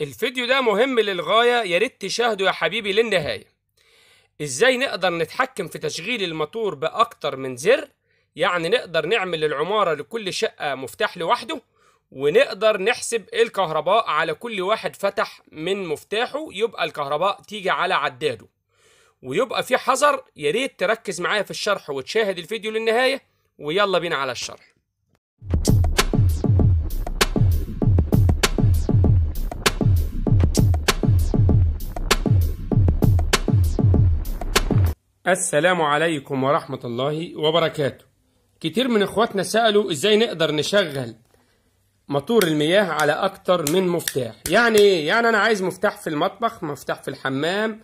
الفيديو ده مهم للغاية يا ريت تشاهده يا حبيبي للنهاية ازاي نقدر نتحكم في تشغيل الماتور بأكتر من زر يعني نقدر نعمل العمارة لكل شقة مفتاح لوحده ونقدر نحسب الكهرباء على كل واحد فتح من مفتاحه يبقى الكهرباء تيجي على عداده ويبقى في حذر يا ريت تركز معايا في الشرح وتشاهد الفيديو للنهاية ويلا بينا على الشرح السلام عليكم ورحمة الله وبركاته كتير من اخواتنا سألوا ازاي نقدر نشغل مطور المياه على اكتر من مفتاح يعني ايه؟ يعني انا عايز مفتاح في المطبخ مفتاح في الحمام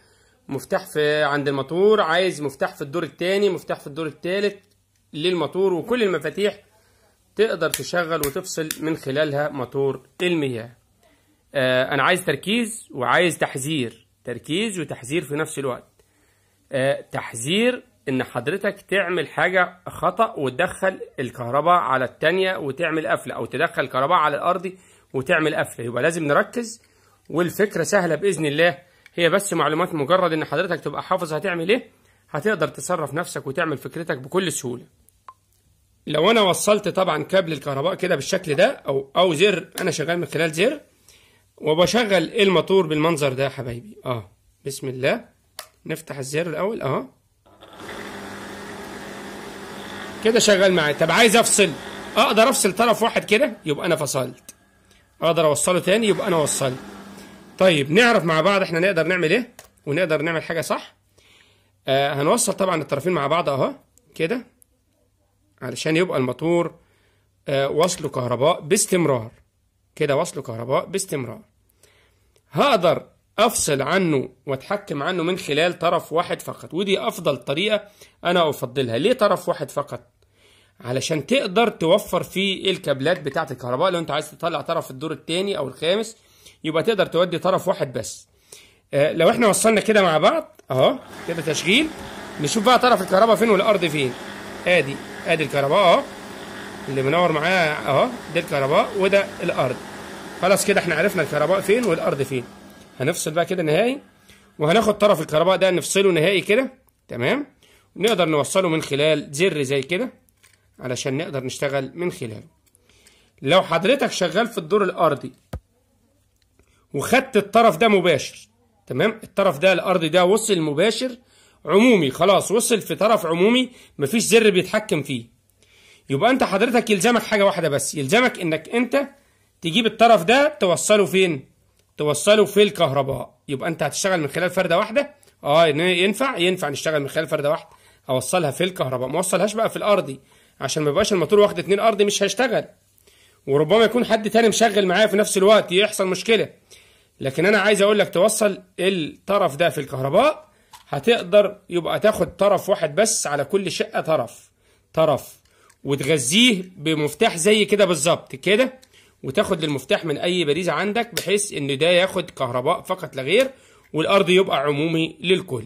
مفتاح في عند المطور عايز مفتاح في الدور التاني مفتاح في الدور التالت للمطور وكل المفاتيح تقدر تشغل وتفصل من خلالها مطور المياه آه انا عايز تركيز وعايز تحذير تركيز وتحذير في نفس الوقت تحذير ان حضرتك تعمل حاجة خطأ وتدخل الكهرباء على التانية وتعمل قفلة او تدخل كهرباء على الارضي وتعمل قفلة يبقى لازم نركز والفكرة سهلة باذن الله هي بس معلومات مجرد ان حضرتك تبقى حافظ هتعمل ايه هتقدر تصرف نفسك وتعمل فكرتك بكل سهولة لو انا وصلت طبعا كابل الكهرباء كده بالشكل ده او او زر انا شغال من خلال زر وبشغل الموتور بالمنظر ده يا حبايبي اه بسم الله نفتح الزر الاول اهو كده شغال معايا طب عايز افصل اقدر افصل طرف واحد كده يبقى انا فصلت اقدر اوصله تاني يبقى انا وصلت طيب نعرف مع بعض احنا نقدر نعمل ايه ونقدر نعمل حاجه صح آه هنوصل طبعا الطرفين مع بعض اهو كده علشان يبقى الموتور آه وصله كهرباء باستمرار كده وصله كهرباء باستمرار هقدر افصل عنه واتحكم عنه من خلال طرف واحد فقط ودي افضل طريقه انا افضلها ليه طرف واحد فقط علشان تقدر توفر في الكابلات بتاعه الكهرباء لو انت عايز تطلع طرف الدور الثاني او الخامس يبقى تقدر تودي طرف واحد بس آه لو احنا وصلنا كده مع بعض اهو كده تشغيل نشوف بقى طرف الكهرباء فين والارض فين ادي ادي الكهرباء اهو اللي منور معاه اهو ده الكهرباء وده الارض خلاص كده احنا عرفنا الكهرباء فين والارض فين هنفصل بقى كده نهائي وهناخد طرف الكهرباء ده نفصله نهائي كده تمام نقدر نوصله من خلال زر زي كده علشان نقدر نشتغل من خلاله لو حضرتك شغال في الدور الارضي وخدت الطرف ده مباشر تمام الطرف ده الارضي ده وصل مباشر عمومي خلاص وصل في طرف عمومي مفيش زر بيتحكم فيه يبقى انت حضرتك يلزمك حاجه واحده بس يلزمك انك انت تجيب الطرف ده توصله فين توصله في الكهرباء يبقى انت هتشتغل من خلال فرده واحده اه ينفع ينفع نشتغل من خلال فرده واحده اوصلها في الكهرباء ما اوصلهاش بقى في الارضي عشان ما يبقاش الموتور واخد اتنين ارضي مش هيشتغل وربما يكون حد تاني مشغل معايا في نفس الوقت يحصل مشكله لكن انا عايز اقول لك توصل الطرف ده في الكهرباء هتقدر يبقى تاخد طرف واحد بس على كل شقه طرف طرف وتغذيه بمفتاح زي كده بالظبط كده وتاخد المفتاح من اي باريزه عندك بحيث ان ده ياخد كهرباء فقط لا غير والارض يبقى عمومي للكل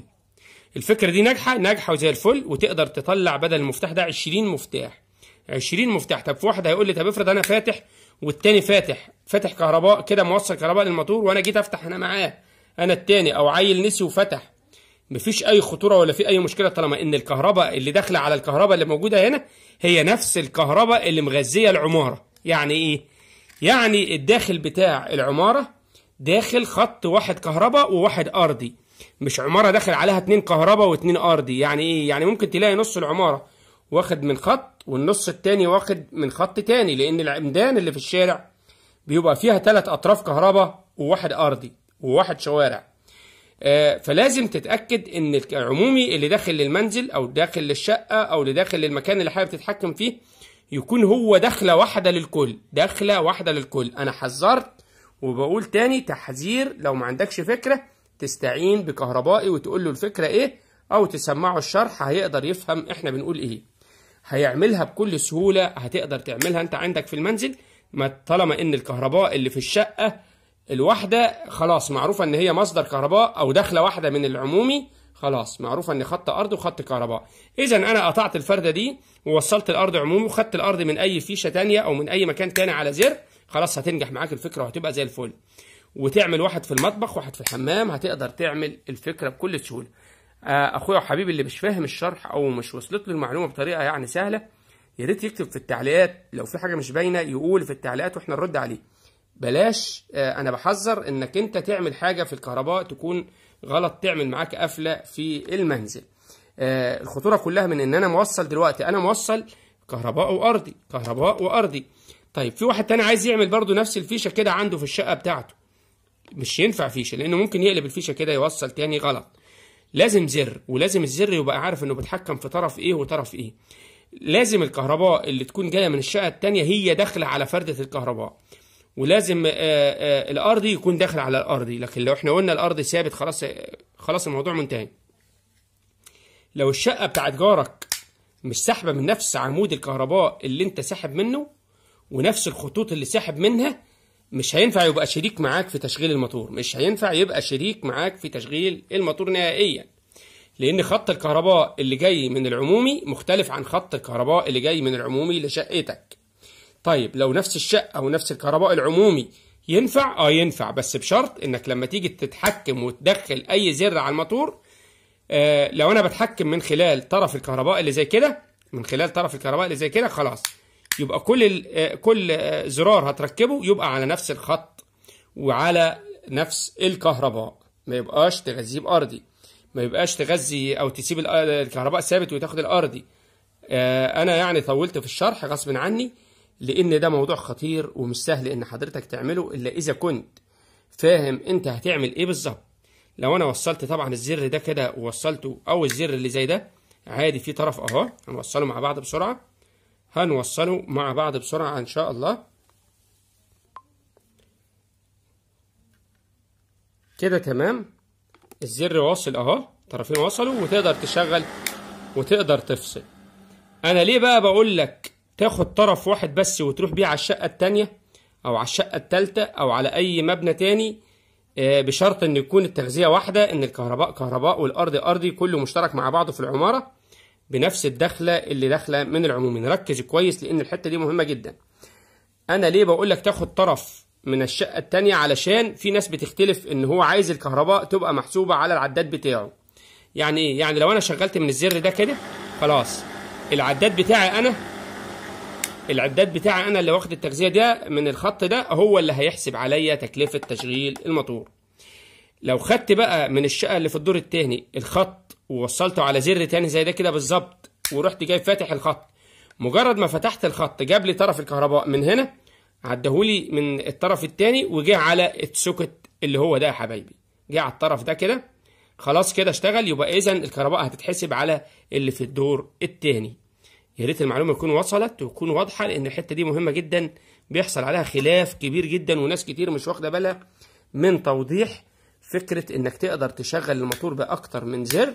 الفكره دي ناجحه ناجحه وزي الفل وتقدر تطلع بدل المفتاح ده 20 مفتاح 20 مفتاح طب في واحد هيقول لي طب افرض انا فاتح والتاني فاتح فاتح كهرباء كده موصل كهرباء للموتور وانا جيت افتح انا معاه انا التاني او عيل نسي وفتح مفيش اي خطوره ولا في اي مشكله طالما ان الكهرباء اللي داخله على الكهرباء اللي موجوده هنا هي نفس الكهرباء اللي مغذيه العماره يعني ايه يعني الداخل بتاع العمارة داخل خط واحد كهرباء وواحد أرضي مش عمارة داخل عليها اتنين كهرباء واتنين أرضي يعني إيه؟ يعني ممكن تلاقي نص العمارة واخد من خط والنص التاني واخد من خط تاني لأن العمدان اللي في الشارع بيبقى فيها تلات أطراف كهرباء وواحد أرضي وواحد شوارع آه، فلازم تتاكد ان العمومي اللي داخل للمنزل او داخل للشقه او اللي داخل للمكان اللي حابب تتحكم فيه يكون هو دخله واحده للكل دخله واحده للكل انا حذرت وبقول تاني تحذير لو ما عندكش فكره تستعين بكهربائي وتقول له الفكره ايه او تسمعه الشرح هيقدر يفهم احنا بنقول ايه هيعملها بكل سهوله هتقدر تعملها انت عندك في المنزل ما طالما ان الكهرباء اللي في الشقه الواحده خلاص معروفه ان هي مصدر كهرباء او دخله واحده من العمومي خلاص معروف ان خط ارض وخط كهرباء اذا انا قطعت الفرده دي ووصلت الارض عموم وخدت الارض من اي فيشه تانية او من اي مكان تاني على زر خلاص هتنجح معاك الفكره وهتبقى زي الفل وتعمل واحد في المطبخ واحد في الحمام هتقدر تعمل الفكره بكل سهوله آه، اخويا وحبيبي اللي مش فاهم الشرح او مش وصلت له المعلومه بطريقه يعني سهله يا ريت يكتب في التعليقات لو في حاجه مش باينه يقول في التعليقات واحنا نرد عليه بلاش آه، انا بحذر انك انت تعمل حاجه في الكهرباء تكون غلط تعمل معاك قفله في المنزل آه، الخطوره كلها من ان انا موصل دلوقتي انا موصل كهرباء وارضي كهرباء وارضي طيب في واحد تاني عايز يعمل برضه نفس الفيشه كده عنده في الشقه بتاعته مش ينفع فيشه لانه ممكن يقلب الفيشه كده يوصل تاني غلط لازم زر ولازم الزر يبقى عارف انه بيتحكم في طرف ايه وطرف ايه لازم الكهرباء اللي تكون جايه من الشقه التانيه هي داخله على فرده الكهرباء ولازم آه، آه، الارضي يكون داخل على الارضي لكن لو احنا قلنا الارضي ثابت خلاص آه، خلاص الموضوع منتهي لو الشقه بتاعت جارك مش ساحبه من نفس عمود الكهرباء اللي انت ساحب منه ونفس الخطوط اللي ساحب منها مش هينفع يبقى شريك معاك في تشغيل الموتور مش هينفع يبقى شريك معاك في تشغيل الموتور نهائيا لان خط الكهرباء اللي جاي من العمومي مختلف عن خط الكهرباء اللي جاي من العمومي لشقتك طيب لو نفس الشقة أو نفس الكهرباء العمومي ينفع اه ينفع بس بشرط انك لما تيجي تتحكم وتدخل اي زر على الموتور آه لو انا بتحكم من خلال طرف الكهرباء اللي زي كده من خلال طرف الكهرباء اللي زي كده خلاص يبقى كل آه، كل آه، زرار هتركبه يبقى على نفس الخط وعلى نفس الكهرباء ما يبقاش تغذيه بارضي ما يبقاش تغذي او تسيب آه، الكهرباء ثابت وتاخد الارضي آه انا يعني طولت في الشرح غصب عني لان ده موضوع خطير ومش سهل ان حضرتك تعمله الا اذا كنت فاهم انت هتعمل ايه بالظبط لو انا وصلت طبعا الزر ده كده ووصلته او الزر اللي زي ده عادي في طرف اهو هنوصله مع بعض بسرعه هنوصله مع بعض بسرعه ان شاء الله كده تمام الزر واصل اهو طرفين وصلوا وتقدر تشغل وتقدر تفصل انا ليه بقى بقول لك تاخد طرف واحد بس وتروح بيه على الشقة التانية أو على الشقة التالتة أو على أي مبنى تاني آه، بشرط إن يكون التغذية واحدة إن الكهرباء كهرباء والأرض أرضي كله مشترك مع بعضه في العمارة بنفس الدخلة اللي داخلة من العمومي نركز كويس لأن الحتة دي مهمة جدا أنا ليه بقول لك تاخد طرف من الشقة التانية علشان في ناس بتختلف إن هو عايز الكهرباء تبقى محسوبة على العداد بتاعه يعني إيه؟ يعني لو أنا شغلت من الزر ده كده خلاص العداد بتاعي أنا العداد بتاعي انا اللي واخد التغذيه ده من الخط ده هو اللي هيحسب عليا تكلفه تشغيل الموتور لو خدت بقى من الشقه اللي في الدور التاني الخط ووصلته على زر تاني زي ده كده بالظبط ورحت جاي فاتح الخط مجرد ما فتحت الخط جاب لي طرف الكهرباء من هنا عدهولي من الطرف التاني وجه على السوكت اللي هو ده يا حبايبي جه على الطرف ده كده خلاص كده اشتغل يبقى اذا الكهرباء هتتحسب على اللي في الدور التاني يا ريت المعلومه تكون وصلت وتكون واضحه لان الحته دي مهمه جدا بيحصل عليها خلاف كبير جدا وناس كتير مش واخده بالها من توضيح فكره انك تقدر تشغل الموتور باكتر من زر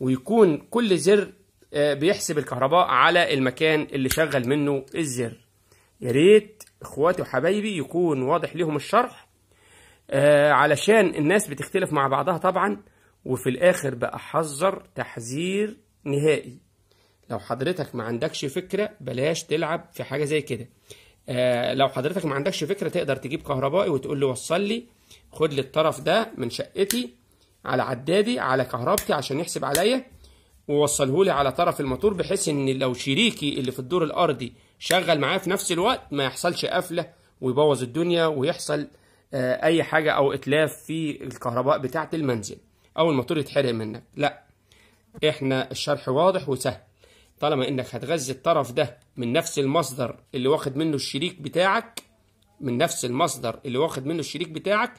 ويكون كل زر آه، بيحسب الكهرباء على المكان اللي شغل منه الزر يا ريت اخواتي وحبايبي يكون واضح ليهم الشرح آه، علشان الناس بتختلف مع بعضها طبعا وفي الاخر بقى حذر تحذير نهائي لو حضرتك ما عندكش فكره بلاش تلعب في حاجه زي كده آه لو حضرتك ما عندكش فكره تقدر تجيب كهربائي وتقول له وصل لي خد لي الطرف ده من شقتي على عدادي على كهربتي عشان يحسب عليا ووصله لي على طرف الموتور بحيث ان لو شريكي اللي في الدور الارضي شغل معاه في نفس الوقت ما يحصلش قفله ويبوظ الدنيا ويحصل آه اي حاجه او اتلاف في الكهرباء بتاعه المنزل او الموتور يتحرق منك لا احنا الشرح واضح وسهل طالما انك هتغذي الطرف ده من نفس المصدر اللي واخد منه الشريك بتاعك من نفس المصدر اللي واخد منه الشريك بتاعك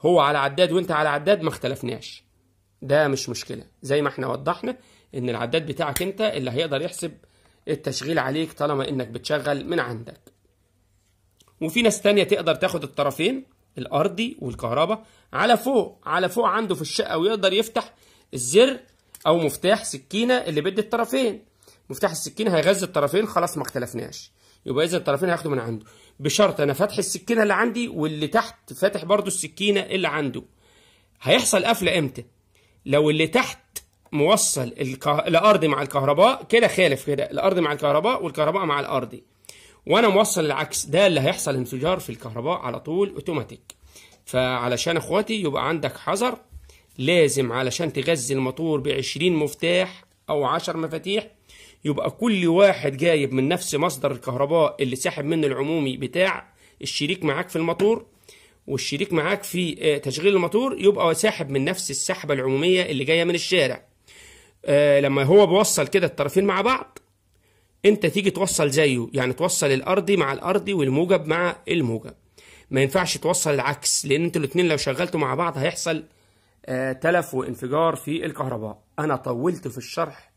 هو على عداد وانت على عداد ما اختلفناش ده مش مشكله زي ما احنا وضحنا ان العداد بتاعك انت اللي هيقدر يحسب التشغيل عليك طالما انك بتشغل من عندك وفي ناس تانية تقدر تاخد الطرفين الارضي والكهرباء على فوق على فوق عنده في الشقه ويقدر يفتح الزر او مفتاح سكينه اللي بيدي الطرفين مفتاح السكينه هيغذي الطرفين خلاص ما اختلفناش يبقى اذا الطرفين هياخدوا من عنده بشرط انا فاتح السكينه اللي عندي واللي تحت فاتح برضو السكينه اللي عنده هيحصل قفله امتى لو اللي تحت موصل الكه... الارض مع الكهرباء كده خالف كده الارض مع الكهرباء والكهرباء مع الارضي وانا موصل العكس ده اللي هيحصل انفجار في الكهرباء على طول اوتوماتيك فعلشان اخواتي يبقى عندك حذر لازم علشان تغذي الموتور ب 20 مفتاح أو عشر مفاتيح يبقى كل واحد جايب من نفس مصدر الكهرباء اللي ساحب منه العمومي بتاع الشريك معاك في الماتور والشريك معاك في آه، تشغيل الماتور يبقى ساحب من نفس السحبة العمومية اللي جاية من الشارع آه، لما هو بوصل كده الطرفين مع بعض انت تيجي توصل زيه يعني توصل الارضي مع الارضي والموجب مع الموجب ما ينفعش توصل العكس لان انتوا الاتنين لو شغلتوا مع بعض هيحصل تلف وانفجار في الكهرباء أنا طولت في الشرح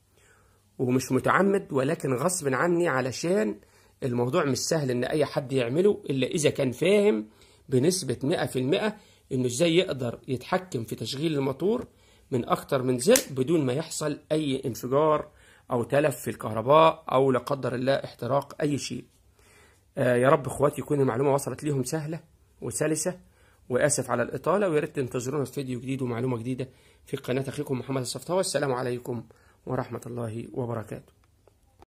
ومش متعمد ولكن غصب عني علشان الموضوع مش سهل إن أي حد يعمله إلا إذا كان فاهم بنسبة 100% إنه إزاي يقدر يتحكم في تشغيل الموتور من أكتر من زر بدون ما يحصل أي انفجار أو تلف في الكهرباء أو لا قدر الله احتراق أي شيء آه يا رب إخواتي يكون المعلومة وصلت ليهم سهلة وسلسة واسف على الاطاله ويا ريت تنتظرونا في فيديو جديد ومعلومه جديده في قناه اخيكم محمد الصفطاوي والسلام عليكم ورحمه الله وبركاته